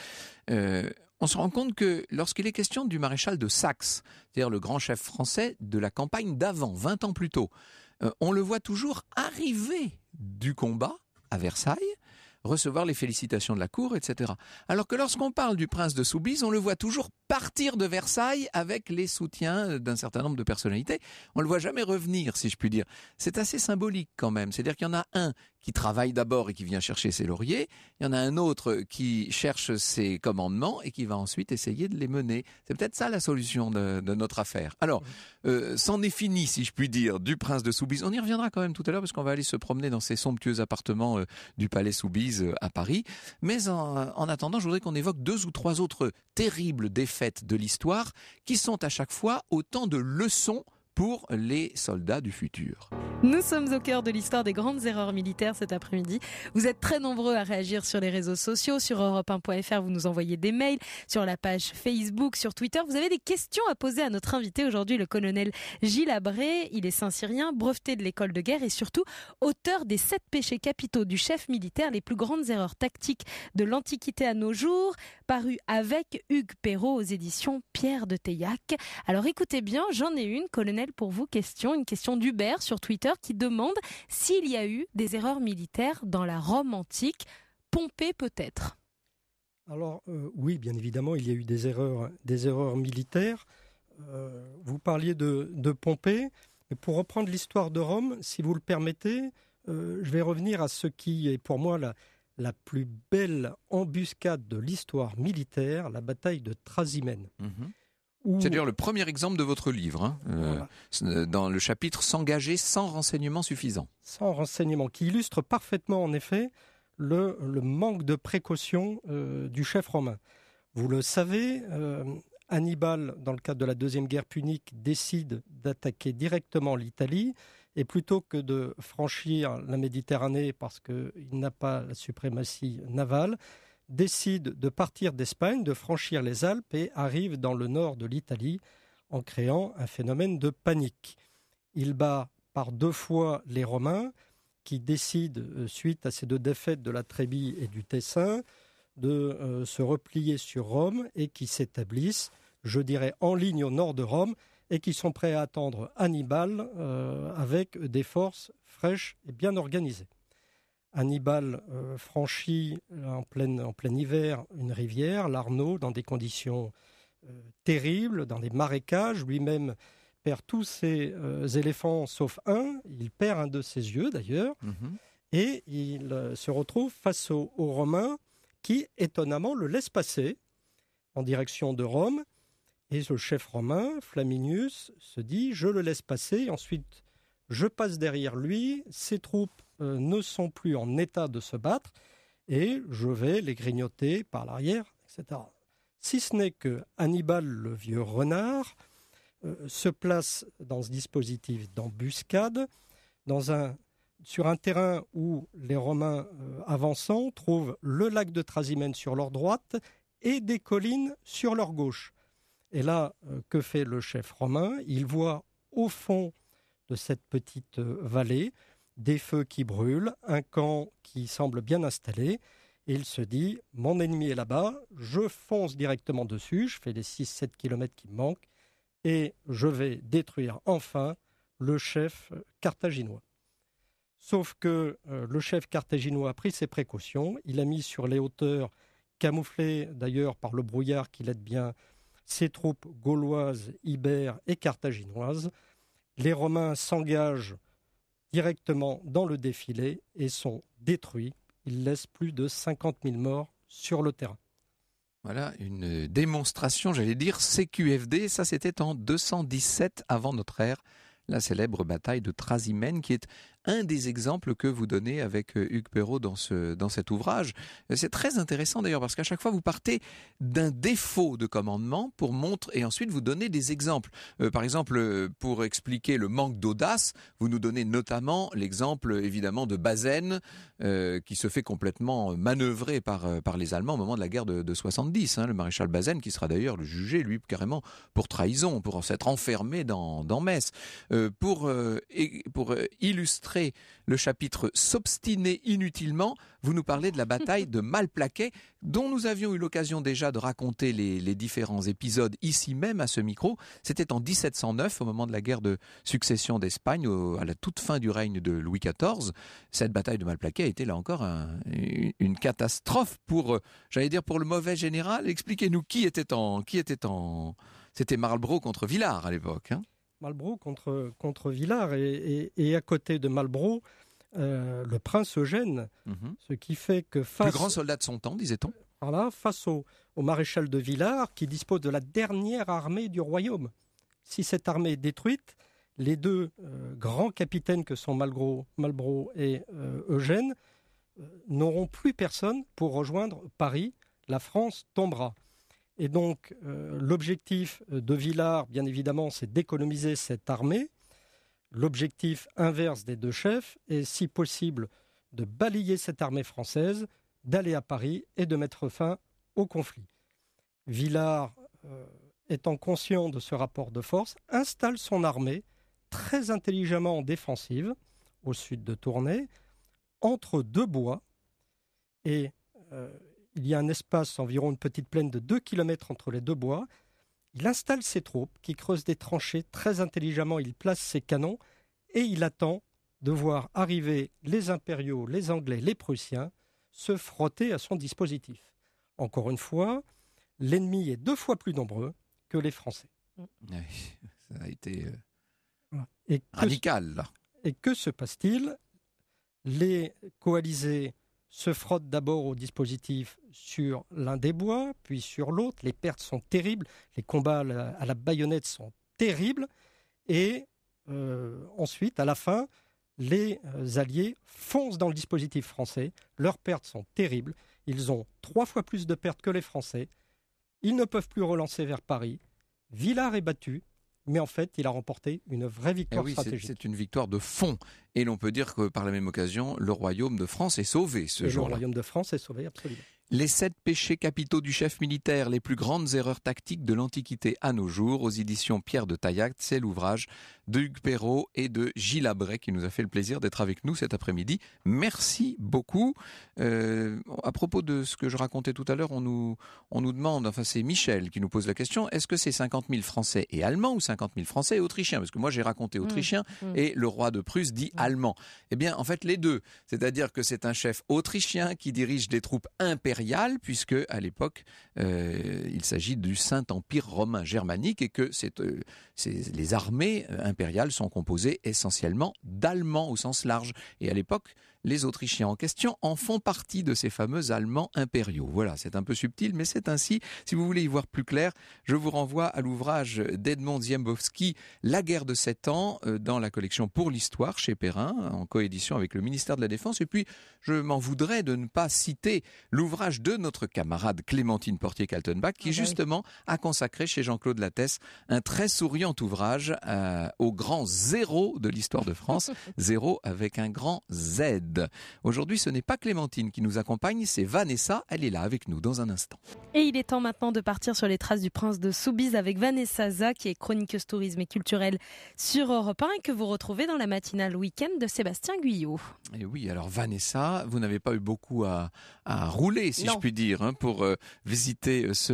euh, on se rend compte que lorsqu'il est question du maréchal de Saxe, c'est-à-dire le grand chef français de la campagne d'avant, 20 ans plus tôt, on le voit toujours arriver du combat à Versailles, recevoir les félicitations de la cour, etc. Alors que lorsqu'on parle du prince de Soubise, on le voit toujours partir de Versailles avec les soutiens d'un certain nombre de personnalités. On le voit jamais revenir, si je puis dire. C'est assez symbolique quand même. C'est-à-dire qu'il y en a un qui travaille d'abord et qui vient chercher ses lauriers. Il y en a un autre qui cherche ses commandements et qui va ensuite essayer de les mener. C'est peut-être ça la solution de, notre affaire. Alors, euh, c'en est fini, si je puis dire, du prince de Soubise. On y reviendra quand même tout à l'heure parce qu'on va aller se promener dans ces somptueux appartements euh, du palais Soubise euh, à Paris. Mais en attendant, je voudrais qu'on évoque deux ou trois autres terribles défaites de l'histoire qui sont à chaque fois autant de leçons pour les soldats du futur. Nous sommes au cœur de l'histoire des grandes erreurs militaires cet après-midi. Vous êtes très nombreux à réagir sur les réseaux sociaux, sur europe1.fr, vous nous envoyez des mails, sur la page Facebook, sur Twitter. Vous avez des questions à poser à notre invité aujourd'hui, le colonel Gilles Abré. Il est Saint-Syrien, breveté de l'école de guerre et surtout auteur des sept péchés capitaux du chef militaire, les plus grandes erreurs tactiques de l'Antiquité à nos jours paru avec Hugues Perrault aux éditions Pierre de Teillac. Alors écoutez bien, j'en ai une, colonel, pour vous, question, une question d'Hubert sur Twitter qui demande s'il y a eu des erreurs militaires dans la Rome antique, Pompée peut-être. Alors euh, oui, bien évidemment, il y a eu des erreurs, des erreurs militaires. Euh, vous parliez de, Pompée. Mais pour reprendre l'histoire de Rome, si vous le permettez, euh, je vais revenir à ce qui est pour moi la, la plus belle embuscade de l'histoire militaire, la bataille de Trasimène. Mhm. C'est d'ailleurs le premier exemple de votre livre, hein. euh, dans le chapitre S'engager sans renseignements suffisants. Sans renseignements, qui illustre parfaitement en effet le, manque de précaution euh, du chef romain. Vous le savez, euh, Hannibal, dans le cadre de la Deuxième Guerre punique, décide d'attaquer directement l'Italie. Et plutôt que de franchir la Méditerranée parce qu'il n'a pas la suprématie navale, décide de partir d'Espagne, de franchir les Alpes et arrive dans le nord de l'Italie en créant un phénomène de panique. Il bat par deux fois les Romains qui décident, euh, suite à ces deux défaites de la Trébie et du Tessin, de euh, se replier sur Rome et qui s'établissent, je dirais, en ligne au nord de Rome, et qui sont prêts à attendre Hannibal euh, avec des forces fraîches et bien organisées. Hannibal euh, franchit en plein, en plein, hiver une rivière, l'Arnaud, dans des conditions euh, terribles, dans des marécages, lui-même perd tous ses éléphants sauf un, il perd un de ses yeux d'ailleurs, mhm. et il se retrouve face aux Romains qui étonnamment le laissent passer en direction de Rome et ce chef romain, Flaminius, se dit je le laisse passer, ensuite je passe derrière lui, ses troupes euh, ne sont plus en état de se battre, et je vais les grignoter par l'arrière, etc. Si ce n'est que Hannibal, le vieux renard, euh, se place dans ce dispositif d'embuscade, dans un sur un terrain où les Romains euh, avançant trouvent le lac de Trasimène sur leur droite et des collines sur leur gauche. Et là, euh, que fait le chef romain Il voit au fond de cette petite euh, vallée des feux qui brûlent, un camp qui semble bien installé, et il se dit, mon ennemi est là-bas, je fonce directement dessus, je fais les 6-7 km qui me manquent, et je vais détruire enfin le chef carthaginois. Sauf que euh, le chef carthaginois a pris ses précautions, il a mis sur les hauteurs, camouflé d'ailleurs par le brouillard qui l'aide bien ses troupes gauloises, ibères et carthaginoises. Les Romains s'engagent directement dans le défilé et sont détruits. Ils laissent plus de 50 000 morts sur le terrain. Voilà une démonstration, j'allais dire, CQFD. Ça, c'était en 217 avant notre ère, la célèbre bataille de Trasimène, qui est un des exemples que vous donnez avec euh, Hugues Perrault dans, ce, dans cet ouvrage. Euh, c'est très intéressant d'ailleurs parce qu'à chaque fois vous partez d'un défaut de commandement pour montrer et ensuite vous donnez des exemples. Euh, par exemple, pour expliquer le manque d'audace, vous nous donnez notamment l'exemple évidemment de Bazaine qui se fait complètement manœuvrer par, par les Allemands au moment de la guerre de, 70. Hein. le maréchal Bazaine qui sera d'ailleurs jugé lui carrément pour trahison, pour s'être enfermé dans, dans Metz. pour, pour illustrer le chapitre S'obstiner inutilement, vous nous parlez de la bataille de Malplaquet, dont nous avions eu l'occasion déjà de raconter les, différents épisodes ici même à ce micro. C'était en 1709, au moment de la guerre de succession d'Espagne, à la toute fin du règne de Louis XIV. Cette bataille de Malplaquet a été là encore une catastrophe pour, euh, j'allais dire, pour le mauvais général. Expliquez-nous qui était en, qui était en, c'était Marlborough contre Villars à l'époque. Hein. Malbro contre, contre Villars. Et, à côté de Malbro, euh, le prince Eugène, mhm. ce qui fait que face... grand soldat de son temps, disait-on Voilà, face au, maréchal de Villars, qui dispose de la dernière armée du royaume. Si cette armée est détruite, les deux euh, grands capitaines que sont Malbro, et euh, Eugène n'auront plus personne pour rejoindre Paris. La France tombera. Et donc, euh, l'objectif euh, de Villars, bien évidemment, c'est d'économiser cette armée. L'objectif inverse des deux chefs est, si possible, de balayer cette armée française, d'aller à Paris et de mettre fin au conflit. Villars, euh, étant conscient de ce rapport de force, installe son armée très intelligemment en défensive, au sud de Tournai, entre deux bois, et il y a un espace, environ une petite plaine de 2 km entre les deux bois. Il installe ses troupes qui creusent des tranchées. Très intelligemment, il place ses canons et il attend de voir arriver les impériaux, les Anglais, les Prussiens se frotter à son dispositif. Encore une fois, l'ennemi est deux fois plus nombreux que les Français. Mm. ça a été euh, radical. Et que se passe-t-il Les coalisés se frotte d'abord au dispositif sur l'un des bois, puis sur l'autre. Les pertes sont terribles, les combats à la, baïonnette sont terribles, et euh, ensuite, à la fin, les euh, Alliés foncent dans le dispositif français. Leurs pertes sont terribles. Ils ont trois fois plus de pertes que les Français. Ils ne peuvent plus relancer vers Paris. Villars est battu mais en fait, il a remporté une vraie eh victoire stratégique. C'est une victoire de fond. Et l'on peut dire que par la même occasion, le royaume de France est sauvé ce jour-là. Le royaume de France est sauvé, absolument. Les sept péchés capitaux du chef militaire, les plus grandes erreurs tactiques de l'Antiquité à nos jours, aux éditions Pierre de Taillac, c'est l'ouvrage de Hugues Perrault et de Gilles qui nous a fait le plaisir d'être avec nous cet après-midi. Merci beaucoup. Euh, à propos de ce que je racontais tout à l'heure, on nous, on nous demande, enfin c'est Michel qui nous pose la question, est-ce que c'est 50 000 Français et Allemands ou 50 000 Français et Autrichiens Parce que moi j'ai raconté mmh, Autrichien mmh. et le roi de Prusse dit mmh. Allemand. Eh bien en fait les deux, c'est-à-dire que c'est un chef autrichien qui dirige des troupes impériales puisque à l'époque euh, il s'agit du Saint-Empire romain germanique et que c'est euh, les armées impériales sont composées essentiellement d'Allemands au sens large. Et à l'époque, les Autrichiens en question en font partie de ces fameux Allemands impériaux. Voilà, c'est un peu subtil, mais c'est ainsi. Si vous voulez y voir plus clair, je vous renvoie à l'ouvrage d'Edmond Ziembowski, La guerre de 7 ans, euh, dans la collection Pour l'Histoire chez Perrin, en coédition avec le ministère de la Défense. Et puis, je m'en voudrais de ne pas citer l'ouvrage de notre camarade Clémentine Portier-Kaltenbach, qui ah bah justement a consacré chez Jean-Claude Lattès un très souriant ouvrage euh, au grand zéro de l'histoire de France, zéro avec un grand Z. Aujourd'hui, ce n'est pas Clémentine qui nous accompagne, c'est Vanessa. Elle est là avec nous dans un instant. Et il est temps maintenant de partir sur les traces du prince de Soubise avec Vanessa Zah qui est chroniqueuse tourisme et culturel sur Europe 1 et que vous retrouvez dans la matinale week-end de Sébastien Guyot. Et oui, alors Vanessa, vous n'avez pas eu beaucoup à, rouler, si je puis dire, hein, pour euh, visiter ce,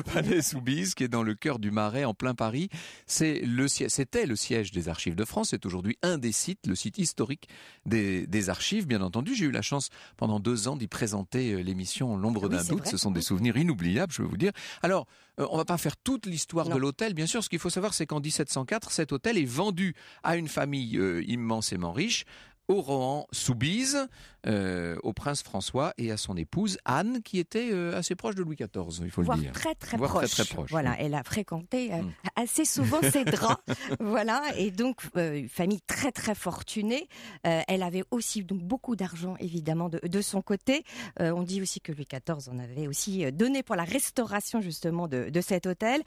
palais Soubise qui est dans le cœur du Marais, en plein Paris. C'est le, c'était le siège des Archives de France. C'est aujourd'hui un des sites, le site historique des des, archives, bien entendu. J'ai eu la chance pendant deux ans d'y présenter euh, l'émission L'ombre ah d'un doute. Ce sont des souvenirs inoubliables, je veux vous dire. Alors, euh, on ne va pas faire toute l'histoire de l'hôtel, bien sûr. Ce qu'il faut savoir, c'est qu'en 1704, cet hôtel est vendu à une famille euh, immensément riche, au Rohan Soubise, euh, au prince François et à son épouse Anne, qui était euh, assez proche de Louis XIV, il faut le dire. Très, très proche. Voilà, elle a fréquenté euh, mm. assez souvent ses draps. voilà, et donc une famille très très fortunée. elle avait aussi donc beaucoup d'argent évidemment de, son côté. on dit aussi que Louis XIV en avait aussi donné pour la restauration justement de, de cet hôtel.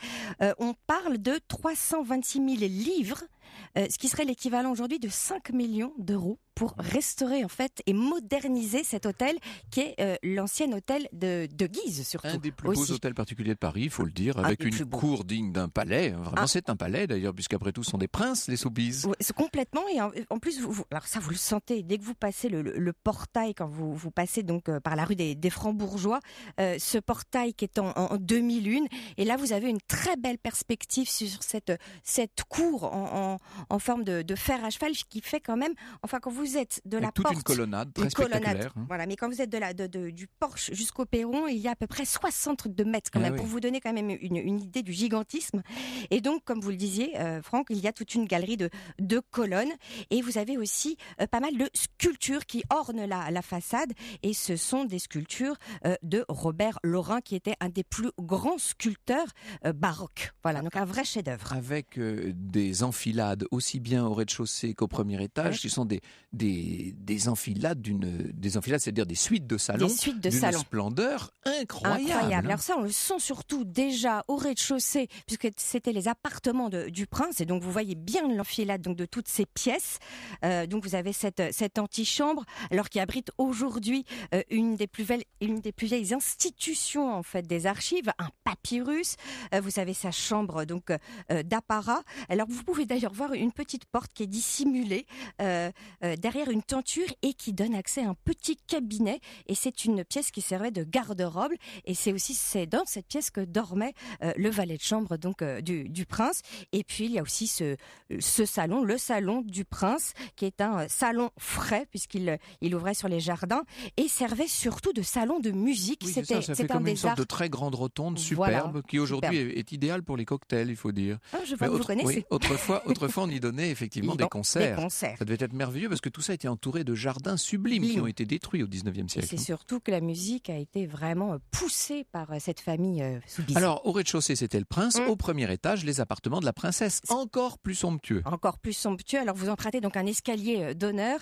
on parle de 326 000 livres, ce qui serait l'équivalent aujourd'hui de 5 millions d'euros pour restaurer en fait et moderniser cet hôtel qui est euh, l'ancien hôtel de, de Guise surtout. Un des plus beaux hôtels particuliers de Paris, il faut le dire, ah, avec une cour digne d'un palais. Hein, vraiment, ah. c'est un palais d'ailleurs, puisqu'après tout, ce sont des princes les Soubises. Oui, complètement. Et en, plus, vous, alors ça, vous le sentez dès que vous passez le, portail, quand vous, vous passez donc euh, par la rue des, des Francs-Bourgeois, euh, ce portail qui est en, 2001 demi-lune. Et là, vous avez une très belle perspective sur cette cette cour en, en, forme de, fer à cheval qui fait quand même, enfin quand vous vous êtes de la toute une colonnade très spectaculaire, hein. Voilà, mais quand vous êtes de la du porche jusqu'au perron, il y a à peu près 62 mètres quand eh même pour vous donner quand même une, idée du gigantisme. Et donc, comme vous le disiez, euh, Franck, il y a toute une galerie de de colonnes et vous avez aussi euh, pas mal de sculptures qui ornent la, la façade et ce sont des sculptures euh, de Robert Laurin qui était un des plus grands sculpteurs baroques. Voilà, donc un vrai chef-d'œuvre. Avec des enfilades aussi bien au rez-de-chaussée qu'au premier étage, qui sont des des, enfilades, d'une, des enfilades, c'est-à-dire des suites de salons, d'une splendeur incroyable. incroyable. Hein. Alors ça, on le sent surtout déjà au rez-de-chaussée, puisque c'était les appartements du prince, et donc vous voyez bien l'enfilade donc de toutes ces pièces. Euh, donc vous avez cette, cette antichambre, alors qui abrite aujourd'hui euh, une des plus belles, une des plus vieilles institutions en fait des archives, un papyrus. Euh, vous avez sa chambre donc d'apparat. Alors vous pouvez d'ailleurs voir une petite porte qui est dissimulée derrière une tenture et qui donne accès à un petit cabinet. Et c'est une pièce qui servait de garde-robe. Et c'est aussi c'est dans cette pièce que dormait euh, le valet de chambre donc euh, du, du, prince. Et puis il y a aussi ce, ce salon, le salon du prince, qui est un euh, salon frais puisqu'il il ouvrait sur les jardins et servait surtout de salon de musique. C'était comme une sorte de très grande rotonde superbe qui aujourd'hui est, idéal idéale pour les cocktails, il faut dire. Ah, je vous connaissez. autrefois, autrefois on y donnait effectivement des, concerts. des concerts. Ça devait être merveilleux parce que que tout ça était entouré de jardins sublimes qui ont été détruits au 19e siècle. C'est hein. surtout que la musique a été vraiment euh, poussée par euh, cette famille euh, soubise. Alors, au rez-de-chaussée, c'était le prince. Mm. Au premier étage, les appartements de la princesse. Encore plus somptueux. Encore plus somptueux. Alors, vous empruntez donc un escalier d'honneur.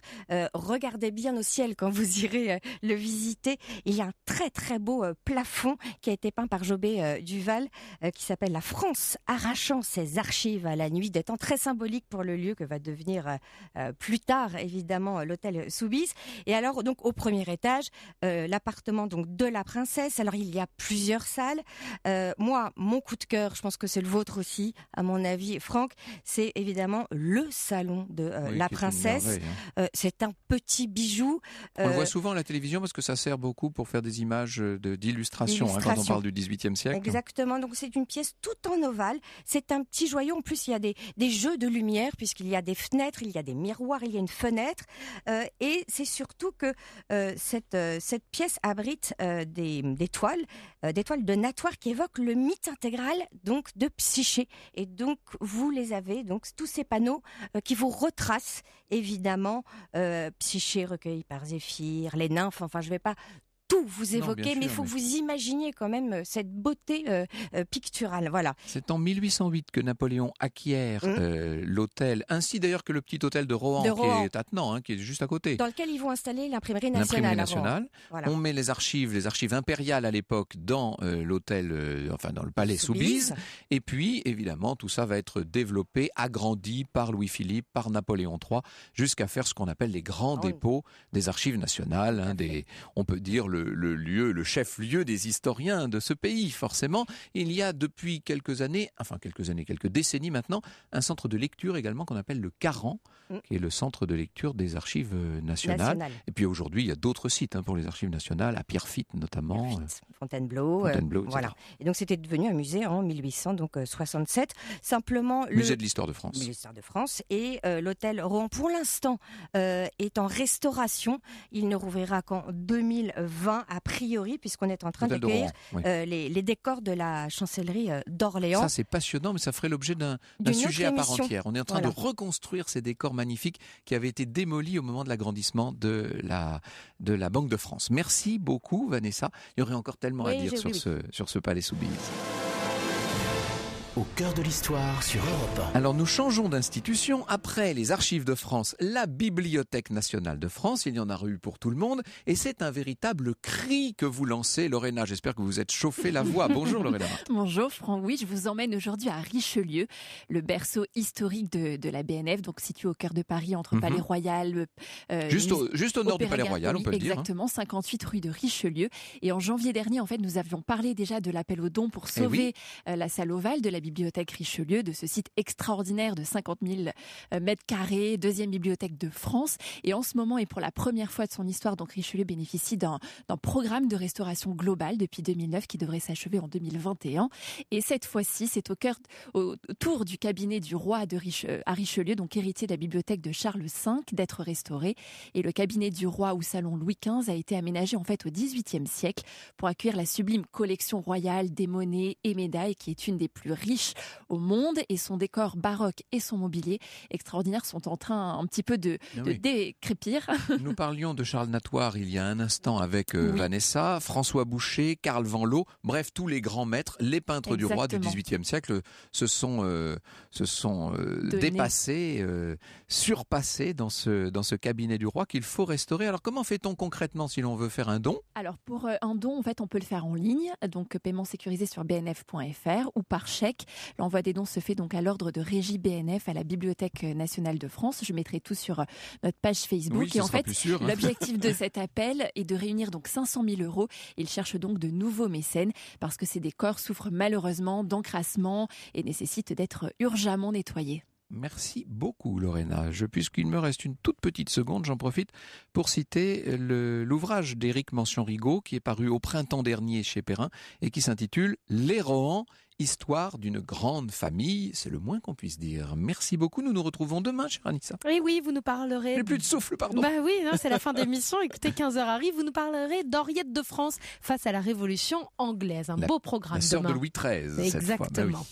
regardez bien au ciel quand vous irez le visiter. Il y a un très, très beau plafond qui a été peint par Jobé Duval qui s'appelle La France arrachant ses archives à la nuit des Très symbolique pour le lieu que va devenir plus tard, évidemment euh, l'hôtel Soubise. Et alors donc au premier étage, euh, l'appartement donc de la princesse. Alors il y a plusieurs salles. Euh, moi, mon coup de cœur, je pense que c'est le vôtre aussi, à mon avis, Franck, c'est évidemment le salon de la princesse. Hein. c'est un petit bijou. On le voit souvent à la télévision parce que ça sert beaucoup pour faire des images d'illustration de, d'illustration hein, quand on parle du XVIIIe siècle. Exactement. Donc c'est une pièce tout en ovale. C'est un petit joyau. En plus, il y a des, des jeux de lumière puisqu'il y a des fenêtres, il y a des miroirs, il y a une fenêtre euh, et c'est surtout que euh, euh, cette, pièce abrite des, toiles, des toiles de natoire qui évoquent le mythe intégral donc de Psyché. Et donc vous les avez donc tous ces panneaux qui vous retracent évidemment Psyché recueilli par Zéphyr, les nymphes. Enfin, je ne vais pas tout vous évoquer, mais il faut que vous imaginiez quand même euh, cette beauté euh, euh, picturale. Voilà. C'est en 1808 que Napoléon acquiert mmh. l'hôtel, ainsi d'ailleurs que le petit hôtel de Rohan, qui est à hein, qui est juste à côté. Dans lequel ils vont installer l'imprimerie nationale. nationale. On met les archives, les archives impériales à l'époque dans l'hôtel, enfin dans le palais Soubise. Et puis, évidemment, tout ça va être développé, agrandi par Louis-Philippe, par Napoléon III, jusqu'à faire ce qu'on appelle les grands ah dépôts des archives nationales, hein, des, on peut dire le le, lieu, le chef-lieu des historiens de ce pays, forcément. Il y a depuis quelques années, enfin quelques années, quelques décennies maintenant, un centre de lecture également qu'on appelle le Caran, mm. qui est le centre de lecture des archives nationales. Et puis aujourd'hui, il y a d'autres sites hein, pour les archives nationales, à Pierrefitte notamment. Euh, Fontainebleau. Euh, voilà. Et donc c'était devenu un musée en 1867. Euh, Simplement, le musée de l'histoire de France. Musée de de France et l'hôtel Rouen pour l'instant est en restauration. Il ne rouvrira qu'en 2020 a priori, puisqu'on est en train de euh, les, décors de la chancellerie euh, d'Orléans. Ça, c'est passionnant, mais ça ferait l'objet d'un sujet à part entière. On est en train de reconstruire ces décors magnifiques qui avaient été démolis au moment de l'agrandissement de la, de la Banque de France. Merci beaucoup, Vanessa. Il y aurait encore tellement à dire sur, ce, sur ce palais Soubise au cœur de l'histoire sur Europe Alors nous changeons d'institution après les archives de France, la Bibliothèque nationale de France, il y en a eu pour tout le monde et c'est un véritable cri que vous lancez Lorena, j'espère que vous êtes chauffé la voix. Bonjour Lorena. Bonjour Franck. Oui, je vous emmène aujourd'hui à Richelieu, le berceau historique de, la BNF donc situé au cœur de Paris entre mhm. Palais Royal euh, juste, au, juste au nord du Palais Royal, on peut dire. Hein. Exactement, 58 rue de Richelieu et en janvier dernier en fait nous avions parlé déjà de l'appel aux don pour eh sauver euh, la salle ovale de la bibliothèque Richelieu, de ce site extraordinaire de 50 000 euh, mètres carrés, deuxième bibliothèque de France. Et en ce moment, et pour la première fois de son histoire, donc Richelieu bénéficie d'un programme de restauration globale depuis 2009 qui devrait s'achever en 2021. Et cette fois-ci, c'est au cœur, autour du cabinet du roi euh, à Richelieu, donc héritier de la bibliothèque de Charles V, d'être restauré. Et le cabinet du roi ou salon Louis XV a été aménagé en fait au XVIIIe siècle pour accueillir la sublime collection royale des monnaies et médailles qui est une des plus riches au monde et son décor baroque et son mobilier extraordinaire sont en train un petit peu de, de décrépir. Nous parlions de Charles Natoire il y a un instant avec euh, Vanessa, François Boucher, Carl Van Loo, bref tous les grands maîtres, les peintres du roi du XVIIIe siècle se sont, euh, se sont euh, dépassés, surpassés dans ce, dans ce cabinet du roi qu'il faut restaurer. Alors comment fait-on concrètement si l'on veut faire un don Alors pour un don, en fait, on peut le faire en ligne, donc paiement sécurisé sur bnf.fr ou par chèque L'envoi des dons se fait donc à l'ordre de Régie BNF à la Bibliothèque nationale de France. Je mettrai tout sur euh, notre page Facebook. et en fait, hein. l'objectif de cet appel est de réunir donc 500 000 euros. Ils cherchent donc de nouveaux mécènes parce que ces décors souffrent malheureusement d'encrassement et nécessitent d'être urgemment nettoyés. Merci beaucoup Lorena. puisqu'il me reste une toute petite seconde, j'en profite pour citer euh, l'ouvrage d'Éric Mention-Rigaud qui est paru au printemps dernier chez Perrin et qui s'intitule Les Rohan, histoire d'une grande famille. C'est le moins qu'on puisse dire. Merci beaucoup. Nous nous retrouvons demain, chère Anissa. Oui, eh oui, vous nous parlerez. le plus de souffle, pardon. Bah oui, c'est la fin d'émission. Écoutez, 15h arrive. Vous nous parlerez d'Henriette de France face à la Révolution anglaise. Un beau programme. La de Louis XIII. Bah Exactement.